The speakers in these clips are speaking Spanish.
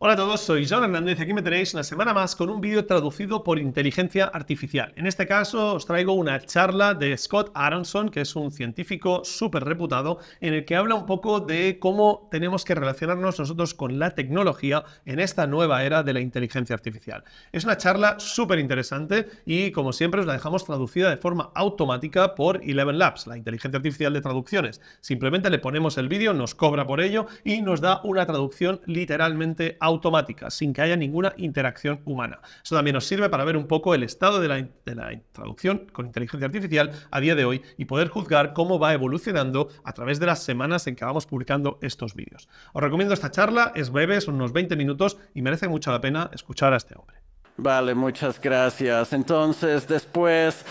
Hola a todos, soy John Hernández y aquí me tenéis una semana más con un vídeo traducido por inteligencia artificial. En este caso os traigo una charla de Scott Aronson, que es un científico súper reputado, en el que habla un poco de cómo tenemos que relacionarnos nosotros con la tecnología en esta nueva era de la inteligencia artificial. Es una charla súper interesante y como siempre os la dejamos traducida de forma automática por Eleven Labs, la inteligencia artificial de traducciones. Simplemente le ponemos el vídeo, nos cobra por ello y nos da una traducción literalmente automática automática, sin que haya ninguna interacción humana. Eso también nos sirve para ver un poco el estado de la, traducción con inteligencia artificial a día de hoy y poder juzgar cómo va evolucionando a través de las semanas en que vamos publicando estos vídeos. Os recomiendo esta charla, es breve, son unos 20 minutos y merece mucho la pena escuchar a este hombre. Vale, muchas gracias. Entonces, después...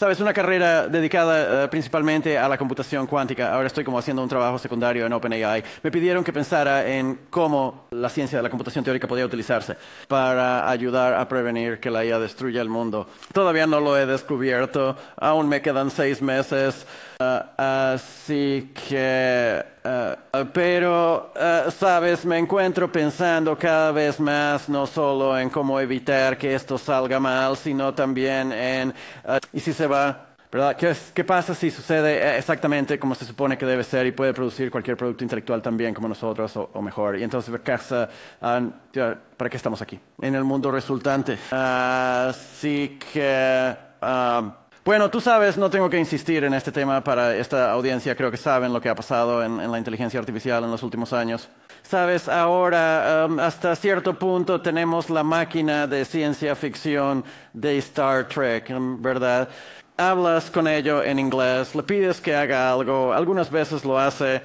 Sabes, una carrera dedicada eh, principalmente a la computación cuántica. Ahora estoy como haciendo un trabajo secundario en OpenAI. Me pidieron que pensara en cómo la ciencia de la computación teórica podía utilizarse para ayudar a prevenir que la IA destruya el mundo. Todavía no lo he descubierto. Aún me quedan seis meses. Ah, así que, ah, pero, ah, sabes, me encuentro pensando cada vez más no solo en cómo evitar que esto salga mal, sino también en, ¿y si se va? ¿verdad? ¿Qué, pasa si sucede eh, exactamente como se supone que debe ser y puede producir cualquier producto intelectual también como nosotros o, mejor? Y entonces, ¿para qué estamos aquí? En el mundo resultante. Así que... Bueno, tú sabes, no tengo que insistir en este tema para esta audiencia, creo que saben lo que ha pasado en, la inteligencia artificial en los últimos años. Sabes, ahora um, hasta cierto punto tenemos la máquina de ciencia ficción de Star Trek, um, ¿verdad? Hablas con ello en inglés, le pides que haga algo, algunas veces lo hace.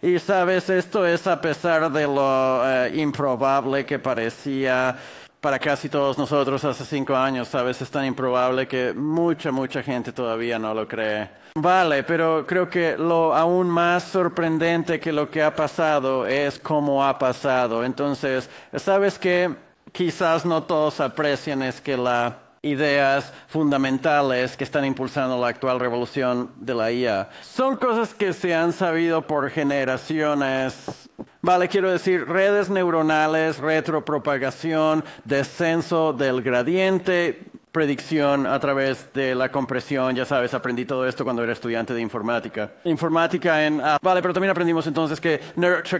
Y sabes, esto es a pesar de lo eh, improbable que parecía para casi todos nosotros hace cinco años, ¿sabes? Es tan improbable que mucha, mucha gente todavía no lo cree. Vale, pero creo que lo aún más sorprendente que lo que ha pasado es cómo ha pasado. Entonces, ¿sabes que Quizás no todos aprecian es que las ideas fundamentales que están impulsando la actual revolución de la IA son cosas que se han sabido por generaciones Vale, quiero decir redes neuronales, retropropagación, descenso del gradiente, predicción a través de la compresión. Ya sabes, aprendí todo esto cuando era estudiante de informática. Informática en... vale, pero también aprendimos entonces que,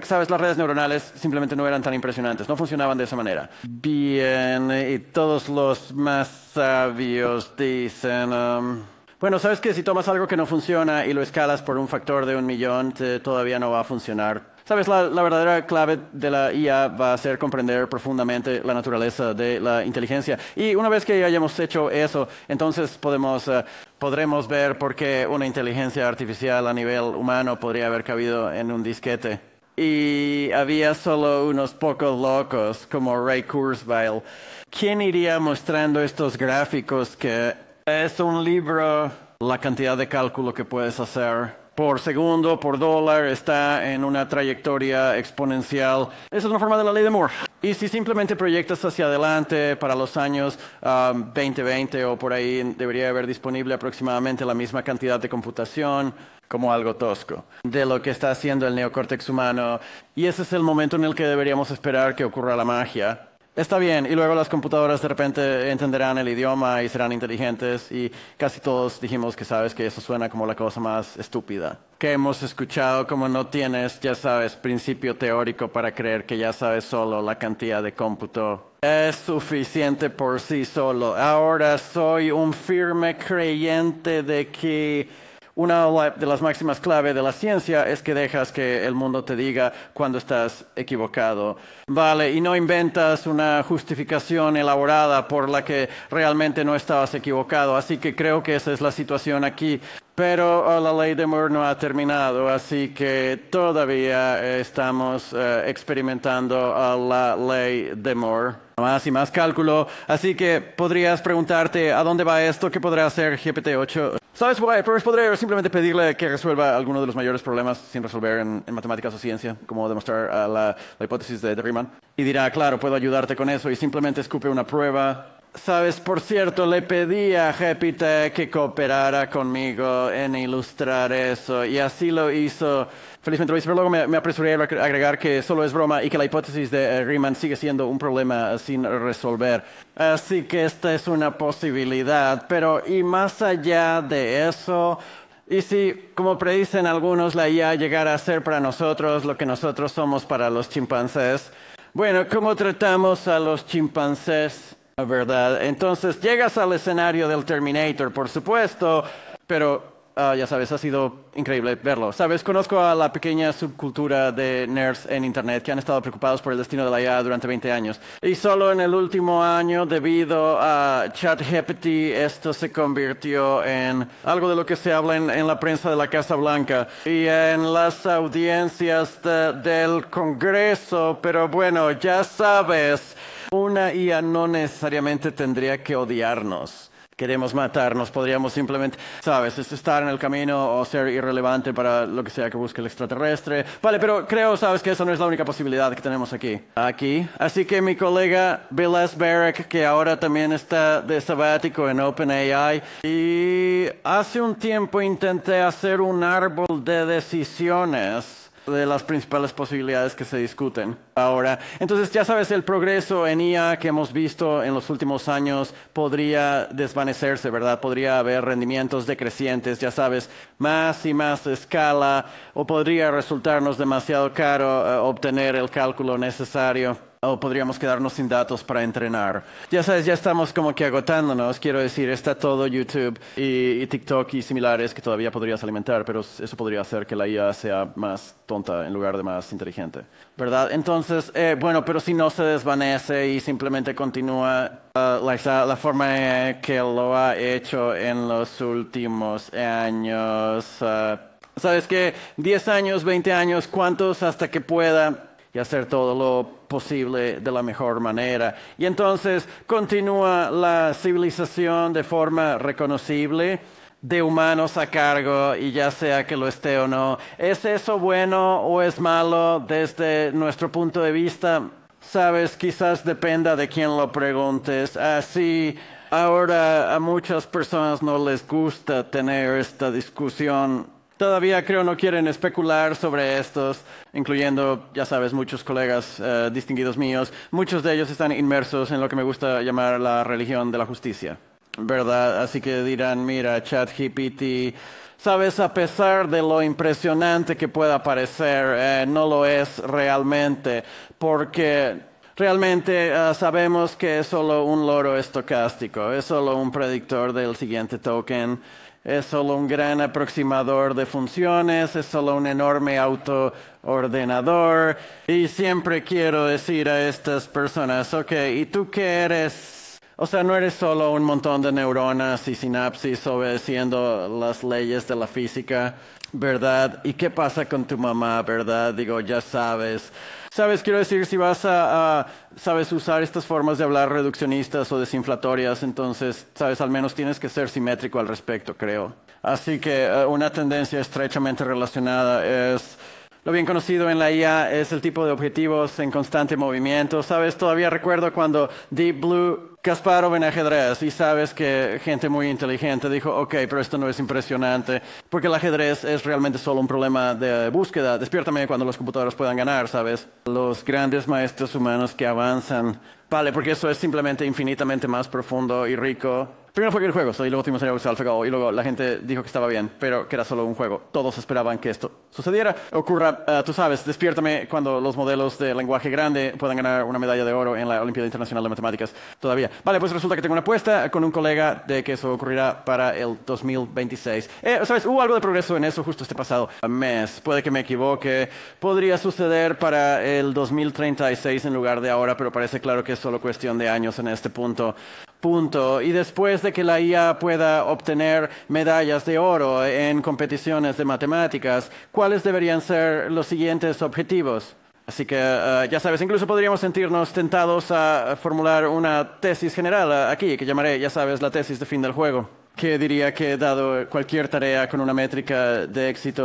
sabes, las redes neuronales simplemente no eran tan impresionantes, no funcionaban de esa manera. Bien, y todos los más sabios dicen... Um, bueno, sabes que si tomas algo que no funciona y lo escalas por un factor de un millón, todavía no va a funcionar Sabes, la, verdadera clave de la IA va a ser comprender profundamente la naturaleza de la inteligencia. Y una vez que hayamos hecho eso, entonces podemos, eh, podremos ver por qué una inteligencia artificial a nivel humano podría haber cabido en un disquete. Y había solo unos pocos locos como Ray Kurzweil. ¿Quién iría mostrando estos gráficos que es un libro, la cantidad de cálculo que puedes hacer? por segundo, por dólar, está en una trayectoria exponencial. Esa es una forma de la ley de Moore. Y si simplemente proyectas hacia adelante para los años 2020 um, o por ahí, debería haber disponible aproximadamente la misma cantidad de computación como algo tosco de lo que está haciendo el neocórtex humano. Y ese es el momento en el que deberíamos esperar que ocurra la magia Está bien, y luego las computadoras de repente entenderán el idioma y serán inteligentes y casi todos dijimos que sabes que eso suena como la cosa más estúpida. Que hemos escuchado como no tienes, ya sabes, principio teórico para creer que ya sabes solo la cantidad de cómputo es suficiente por sí solo. Ahora soy un firme creyente de que una de las máximas clave de la ciencia es que dejas que el mundo te diga cuando estás equivocado. Vale, y no inventas una justificación elaborada por la que realmente no estabas equivocado. Así que creo que esa es la situación aquí. Pero oh, la ley de Moore no ha terminado, así que todavía estamos eh, experimentando oh, la ley de Moore más y más cálculo. Así que podrías preguntarte a dónde va esto, qué podrá hacer GPT-8. ¿Sabes, qué? Pues podría simplemente pedirle que resuelva alguno de los mayores problemas sin resolver en, matemáticas o ciencia, como demostrar la, hipótesis de Riemann. Y dirá, claro, puedo ayudarte con eso, y simplemente escupe una prueba Sabes, por cierto, le pedí a Jepita que cooperara conmigo en ilustrar eso y así lo hizo. Felizmente lo pero luego me, apresuré a agregar que solo es broma y que la hipótesis de eh, Riemann sigue siendo un problema sin resolver. Así que esta es una posibilidad, pero y más allá de eso, y si, como predicen algunos, la IA llegara a ser para nosotros lo que nosotros somos para los chimpancés, bueno, ¿cómo tratamos a los chimpancés? ¿verdad? Entonces llegas al escenario del Terminator, por supuesto, pero ah, ya sabes, ha sido increíble verlo. Sabes, conozco a la pequeña subcultura de nerds en Internet que han estado preocupados por el destino de la IA durante 20 años. Y solo en el último año, debido a ChatGPT, esto se convirtió en algo de lo que se habla en, la prensa de la Casa Blanca y en las audiencias del Congreso. Pero bueno, ya sabes una IA no necesariamente tendría que odiarnos. Queremos matarnos, podríamos simplemente, sabes, estar en el camino o ser irrelevante para lo que sea que busque el extraterrestre. Vale, pero creo, sabes, que esa no es la única posibilidad que tenemos aquí. Aquí. Así que mi colega Bill S. Barrick, que ahora también está de sabático en OpenAI, y hace un tiempo intenté hacer un árbol de decisiones de las principales posibilidades que se discuten ahora. Entonces, ya sabes, el progreso en IA que hemos visto en los últimos años podría desvanecerse, ¿verdad? Podría haber rendimientos decrecientes, ya sabes, más y más escala, o podría resultarnos demasiado caro eh, obtener el cálculo necesario o podríamos quedarnos sin datos para entrenar. Ya sabes, ya estamos como que agotándonos. Quiero decir, está todo YouTube y, TikTok y similares que todavía podrías alimentar, pero eso podría hacer que la IA sea más tonta en lugar de más inteligente. ¿Verdad? Entonces, eh, bueno, pero si no se desvanece y simplemente continúa ah, la, forma que lo ha hecho en los últimos años. Ah, ¿Sabes qué? 10 años, 20 años, ¿cuántos hasta que pueda? y hacer todo lo posible de la mejor manera. Y entonces continúa la civilización de forma reconocible de humanos a cargo y ya sea que lo esté o no. ¿Es eso bueno o es malo desde nuestro punto de vista? Sabes, quizás dependa de quién lo preguntes. Así, ahora a muchas personas no les gusta tener esta discusión todavía creo no quieren especular sobre estos, incluyendo, ya sabes, muchos colegas eh, distinguidos míos. Muchos de ellos están inmersos en lo que me gusta llamar la religión de la justicia, ¿verdad? Así que dirán, mira, ChatGPT, sabes, a pesar de lo impresionante que pueda parecer, eh, no lo es realmente, porque Realmente eh, sabemos que es solo un loro estocástico, es solo un predictor del siguiente token es solo un gran aproximador de funciones, es solo un enorme autoordenador. Y siempre quiero decir a estas personas, ok, ¿y tú qué eres? O sea, no eres solo un montón de neuronas y sinapsis obedeciendo las leyes de la física, ¿verdad? ¿Y qué pasa con tu mamá, verdad? Digo, ya sabes. Sabes, quiero decir, si vas a, sabes, usar estas formas de hablar reduccionistas o desinflatorias, entonces, sabes, al menos tienes que ser simétrico al respecto, creo. Así que eh, una tendencia estrechamente relacionada es lo bien conocido en la IA es el tipo de objetivos en constante movimiento. Sabes, todavía recuerdo cuando Deep Blue Kasparov en ajedrez y sabes que gente muy inteligente dijo, ok, pero esto no es impresionante, porque el ajedrez es realmente solo un problema de búsqueda. Despiértame cuando los computadores puedan ganar, ¿sabes? Los grandes maestros humanos que avanzan, vale, porque eso es simplemente infinitamente más profundo y rico Primero fue que el juego, y luego tuvimos el AlphaGo, y luego la gente dijo que estaba bien, pero que era solo un juego. Todos esperaban que esto sucediera. Ocurra, eh, tú sabes, despiértame cuando los modelos de lenguaje grande puedan ganar una medalla de oro en la Olimpiada Internacional de Matemáticas todavía. Vale, pues resulta que tengo una apuesta con un colega de que eso ocurrirá para el 2026. Eh, ¿Sabes? Hubo algo de progreso en eso justo este pasado mes. Puede que me equivoque. Podría suceder para el 2036 en lugar de ahora, pero parece claro que es solo cuestión de años en este punto. Punto. Y después de que la IA pueda obtener medallas de oro en competiciones de matemáticas, ¿cuáles deberían ser los siguientes objetivos? Así que eh, ya sabes, incluso podríamos sentirnos tentados a formular una tesis general eh, aquí, que llamaré, ya sabes, la tesis de fin del juego que diría que he dado cualquier tarea con una métrica de éxito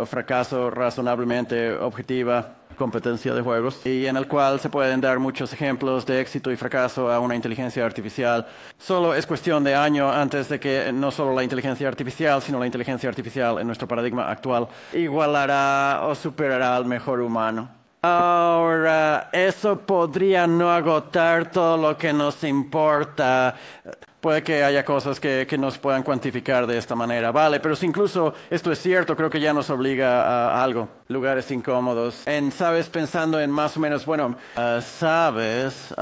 o fracaso razonablemente objetiva competencia de juegos y en el cual se pueden dar muchos ejemplos de éxito y fracaso a una inteligencia artificial. Solo es cuestión de año antes de que no solo la inteligencia artificial, sino la inteligencia artificial en nuestro paradigma actual igualará o superará al mejor humano. Ahora, eso podría no agotar todo lo que nos importa. Puede que haya cosas que, nos puedan cuantificar de esta manera, vale, pero si incluso esto es cierto, creo que ya nos obliga a, algo. Lugares incómodos. En, sabes, pensando en más o menos, bueno, ah, sabes,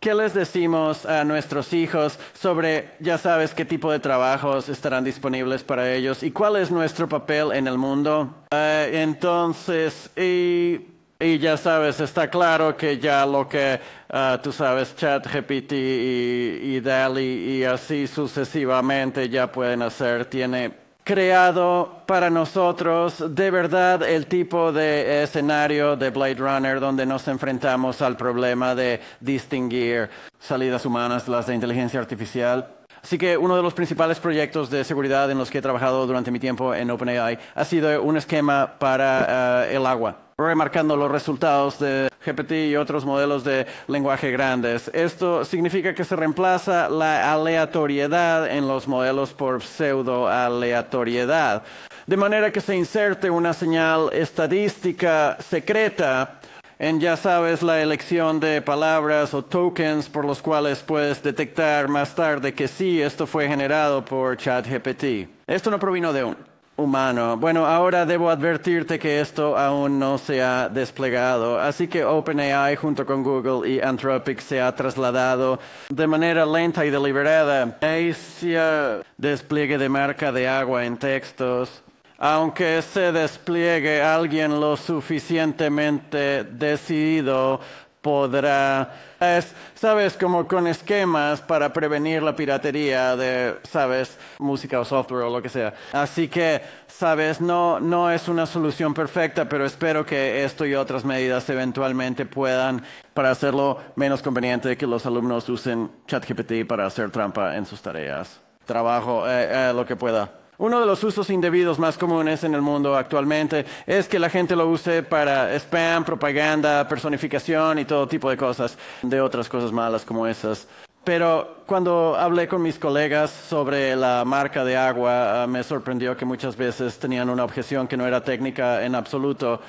¿qué les decimos a nuestros hijos sobre, ya sabes, qué tipo de trabajos estarán disponibles para ellos y cuál es nuestro papel en el mundo? Eh, entonces, y y ya sabes, está claro que ya lo que ah, tú sabes, ChatGPT y, y DALI y así sucesivamente ya pueden hacer, tiene creado para nosotros de verdad el tipo de escenario de Blade Runner donde nos enfrentamos al problema de distinguir salidas humanas, las de inteligencia artificial Así que uno de los principales proyectos de seguridad en los que he trabajado durante mi tiempo en OpenAI ha sido un esquema para eh, el agua remarcando los resultados de GPT y otros modelos de lenguaje grandes. Esto significa que se reemplaza la aleatoriedad en los modelos por pseudo aleatoriedad, de manera que se inserte una señal estadística secreta en, ya sabes, la elección de palabras o tokens por los cuales puedes detectar más tarde que sí, esto fue generado por ChatGPT. Esto no provino de un humano. Bueno, ahora debo advertirte que esto aún no se ha desplegado, así que OpenAI junto con Google y Anthropic se ha trasladado de manera lenta y deliberada. ese despliegue de marca de agua en textos aunque se despliegue alguien lo suficientemente decidido, podrá... Es, sabes, como con esquemas para prevenir la piratería de, sabes, música o software o lo que sea. Así que, sabes, no, no es una solución perfecta, pero espero que esto y otras medidas eventualmente puedan para hacerlo menos conveniente que los alumnos usen ChatGPT para hacer trampa en sus tareas. Trabajo, eh, eh, lo que pueda. Uno de los usos indebidos más comunes en el mundo actualmente es que la gente lo use para spam, propaganda, personificación y todo tipo de cosas, de otras cosas malas como esas. Pero cuando hablé con mis colegas sobre la marca de agua, ah, me sorprendió que muchas veces tenían una objeción que no era técnica en absoluto.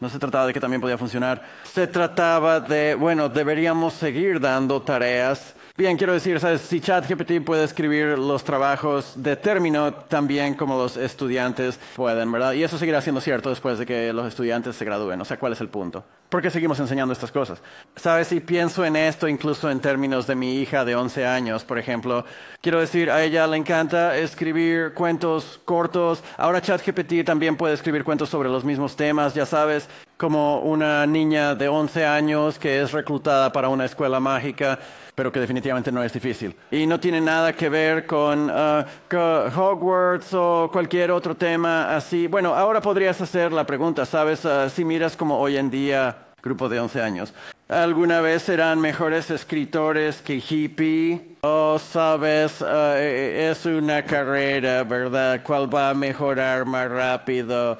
No se trataba de que también podía funcionar. Se trataba de, bueno, deberíamos seguir dando tareas Bien, quiero decir, ¿sabes? si ChatGPT puede escribir los trabajos de término, también como los estudiantes pueden, ¿verdad? Y eso seguirá siendo cierto después de que los estudiantes se gradúen. O sea, ¿cuál es el punto? ¿Por qué seguimos enseñando estas cosas? ¿Sabes? Si pienso en esto incluso en términos de mi hija de 11 años, por ejemplo, quiero decir, a ella le encanta escribir cuentos cortos. Ahora ChatGPT también puede escribir cuentos sobre los mismos temas, ya sabes como una niña de 11 años que es reclutada para una escuela mágica pero que definitivamente no es difícil. Y no tiene nada que ver con uh, Hogwarts o cualquier otro tema así. Bueno, ahora podrías hacer la pregunta, ¿sabes? Uh, si miras como hoy en día, grupo de 11 años, ¿alguna vez serán mejores escritores que hippie? O oh, sabes, uh, e, es una carrera, ¿verdad? ¿Cuál va a mejorar más rápido?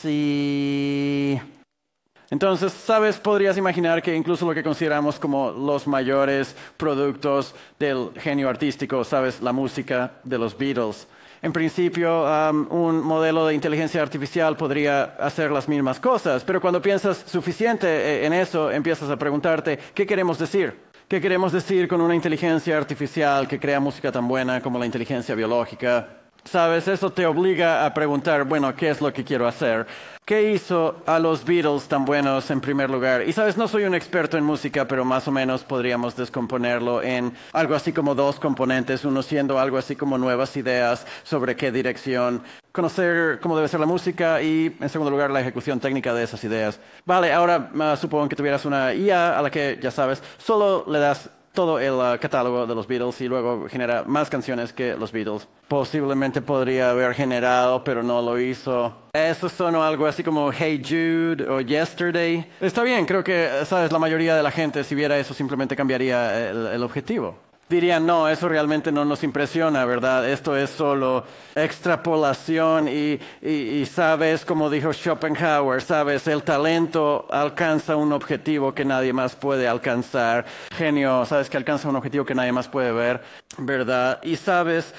sí. Entonces, sabes, podrías imaginar que incluso lo que consideramos como los mayores productos del genio artístico, sabes, la música de los Beatles. En principio, un modelo de inteligencia artificial podría hacer las mismas cosas, pero cuando piensas suficiente eh, en eso, empiezas a preguntarte, ¿qué queremos decir? ¿Qué queremos decir con una inteligencia artificial que crea música tan buena como la inteligencia biológica, Sabes, eso te obliga a preguntar, bueno, ¿qué es lo que quiero hacer? ¿Qué hizo a los Beatles tan buenos en primer lugar? Y sabes, no soy un experto en música, pero más o menos podríamos descomponerlo en algo así como dos componentes, uno siendo algo así como nuevas ideas sobre qué dirección, conocer cómo debe ser la música y, en segundo lugar, la ejecución técnica de esas ideas. Vale, ahora ah, supongo que tuvieras una IA a la que, ya sabes, solo le das todo el ah, catálogo de los Beatles y luego genera más canciones que los Beatles. Posiblemente podría haber generado, pero no lo hizo. Eso sonó algo así como Hey Jude o Yesterday. Está bien, creo que, sabes, la mayoría de la gente si viera eso simplemente cambiaría el objetivo dirían, no, eso realmente no nos impresiona, ¿verdad? Esto es solo extrapolación y, y, y, sabes, como dijo Schopenhauer, sabes, el talento alcanza un objetivo que nadie más puede alcanzar, genio, sabes que alcanza un objetivo que nadie más puede ver, ¿verdad? Y sabes,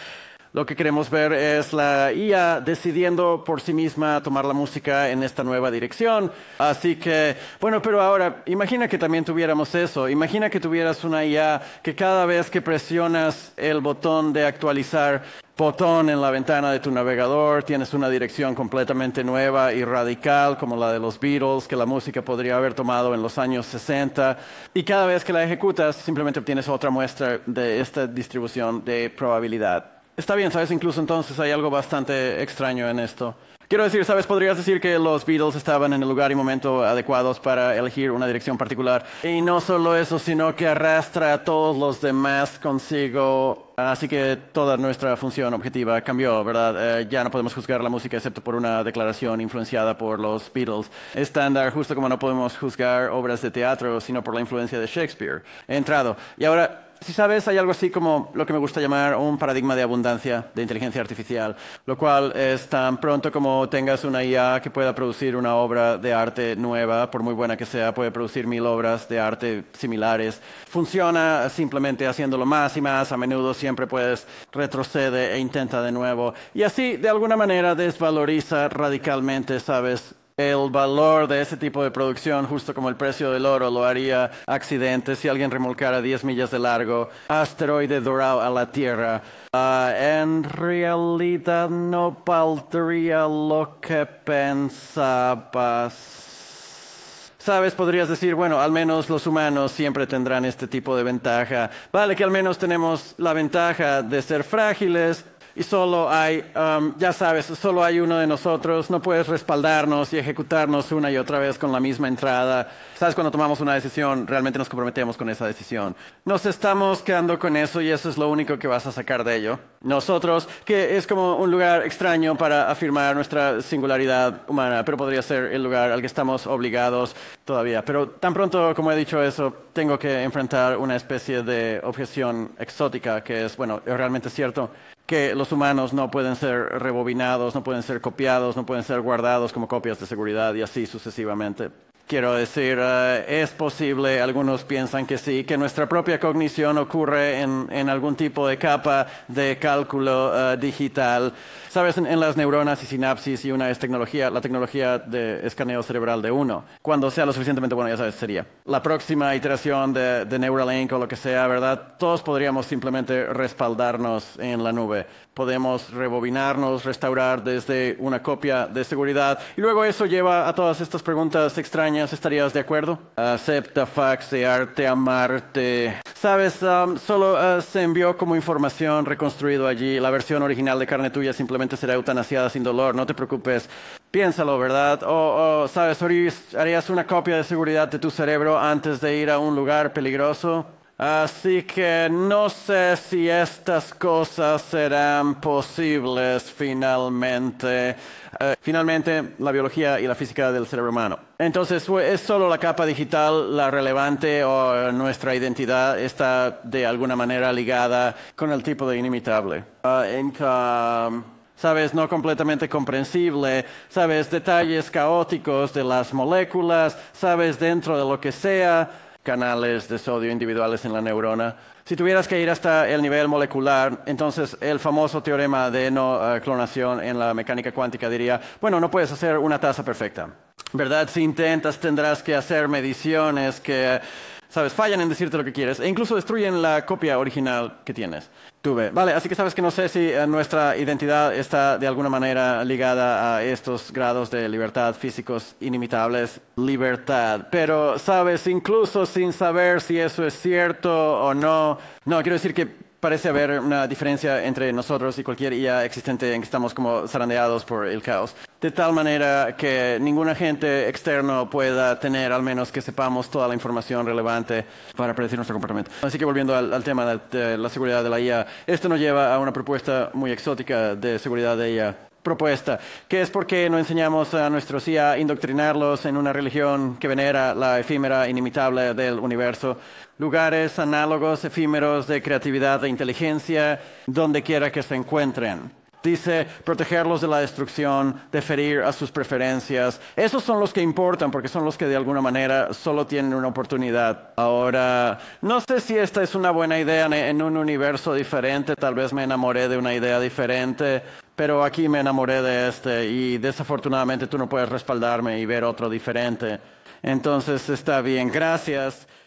lo que queremos ver es la IA decidiendo por sí misma tomar la música en esta nueva dirección. Así que, bueno, pero ahora, imagina que también tuviéramos eso. Imagina que tuvieras una IA que cada vez que presionas el botón de actualizar, botón en la ventana de tu navegador, tienes una dirección completamente nueva y radical como la de los Beatles, que la música podría haber tomado en los años 60, y cada vez que la ejecutas simplemente obtienes otra muestra de esta distribución de probabilidad. Está bien, ¿sabes? Incluso entonces hay algo bastante extraño en esto. Quiero decir, ¿sabes? Podrías decir que los Beatles estaban en el lugar y momento adecuados para elegir una dirección particular. Y no solo eso, sino que arrastra a todos los demás consigo. Así que toda nuestra función objetiva cambió, ¿verdad? Eh, ya no podemos juzgar la música excepto por una declaración influenciada por los Beatles. Estándar, justo como no podemos juzgar obras de teatro, sino por la influencia de Shakespeare. He entrado. Y ahora si sabes, hay algo así como lo que me gusta llamar un paradigma de abundancia de inteligencia artificial, lo cual es tan pronto como tengas una IA que pueda producir una obra de arte nueva, por muy buena que sea, puede producir mil obras de arte similares. Funciona simplemente haciéndolo más y más, a menudo siempre puedes retrocede e intenta de nuevo. Y así, de alguna manera, desvaloriza radicalmente, ¿sabes? el valor de ese tipo de producción, justo como el precio del oro lo haría accidente si alguien remolcara 10 millas de largo, asteroide dorado a la Tierra. Ah, en realidad no valdría lo que pensabas. Sabes, podrías decir, bueno, al menos los humanos siempre tendrán este tipo de ventaja. Vale, que al menos tenemos la ventaja de ser frágiles, y solo hay, um, ya sabes, solo hay uno de nosotros, no puedes respaldarnos y ejecutarnos una y otra vez con la misma entrada. Sabes, cuando tomamos una decisión, realmente nos comprometemos con esa decisión. Nos estamos quedando con eso y eso es lo único que vas a sacar de ello. Nosotros, que es como un lugar extraño para afirmar nuestra singularidad humana, pero podría ser el lugar al que estamos obligados todavía. Pero tan pronto como he dicho eso, tengo que enfrentar una especie de objeción exótica que es, bueno, realmente cierto que los humanos no pueden ser rebobinados, no pueden ser copiados, no pueden ser guardados como copias de seguridad y así sucesivamente. Quiero decir, eh, es posible, algunos piensan que sí, que nuestra propia cognición ocurre en, algún tipo de capa de cálculo eh, digital sabes, en, las neuronas y sinapsis y una es tecnología, la tecnología de escaneo cerebral de uno. Cuando sea lo suficientemente bueno, ya sabes, sería. La próxima iteración de, Neuralink o lo que sea, ¿verdad? Todos podríamos simplemente respaldarnos en la nube. Podemos rebobinarnos, restaurar desde una copia de seguridad. Y luego eso lleva a todas estas preguntas extrañas. ¿Estarías de acuerdo? Acepta faxearte, amarte. Sabes, um, solo uh, se envió como información reconstruido allí. La versión original de carne tuya simplemente será eutanasiada sin dolor, no te preocupes, piénsalo, ¿verdad? O, ¿sabes? ¿Harías una copia de seguridad de tu cerebro antes de ir a un lugar peligroso? Así que no sé si estas cosas serán posibles finalmente. Eh, finalmente, la biología y la física del cerebro humano. Entonces, es solo la capa digital la relevante o nuestra identidad está de alguna manera ligada con el tipo de inimitable. Ah, ah, ¿sabes? No completamente comprensible, ¿sabes? Detalles caóticos de las moléculas, ¿sabes? Dentro de lo que sea, canales de sodio individuales en la neurona. Si tuvieras que ir hasta el nivel molecular, entonces el famoso teorema de no eh, clonación en la mecánica cuántica diría, bueno, no puedes hacer una tasa perfecta. ¿Verdad? Si intentas tendrás que hacer mediciones que, sabes, fallan en decirte lo que quieres e incluso destruyen la copia original que tienes tuve. Vale, así que sabes que no sé si eh, nuestra identidad está de alguna manera ligada a estos grados de libertad físicos inimitables, libertad. Pero sabes, incluso sin saber si eso es cierto o no, no, quiero decir que parece haber una diferencia entre nosotros y cualquier IA existente en que estamos como zarandeados por el caos. De tal manera que ningún agente externo pueda tener, al menos que sepamos, toda la información relevante para predecir nuestro comportamiento. Así que volviendo al, tema de, la seguridad de la IA, esto nos lleva a una propuesta muy exótica de seguridad de IA propuesta, que es porque no enseñamos a nuestros hijos a indoctrinarlos en una religión que venera la efímera inimitable del universo, lugares análogos efímeros de creatividad e inteligencia, donde quiera que se encuentren dice protegerlos de la destrucción, deferir a sus preferencias. Esos son los que importan porque son los que de alguna manera solo tienen una oportunidad. Ahora, no sé si esta es una buena idea en un universo diferente, tal vez me enamoré de una idea diferente, pero aquí me enamoré de este y desafortunadamente tú no puedes respaldarme y ver otro diferente. Entonces está bien, gracias.